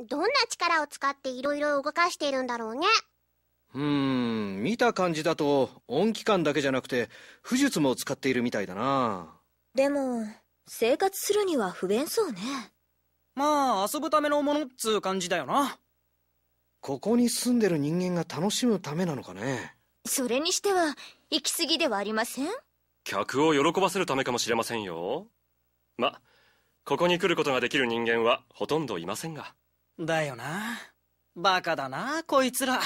どんな力を使っていろいろ動かしているんだろうね。うーん、見た感じだと音機関だけじゃなくて、不術も使っているみたいだな。でも、生活するには不便そうね。まあ、遊ぶためのものっつう感じだよな。ここに住んでる人間が楽しむためなのかね。それにしては、行き過ぎではありません客を喜ばせるためかもしれませんよ。ま、ここに来ることができる人間はほとんどいませんが。だよなバカだなこいつら。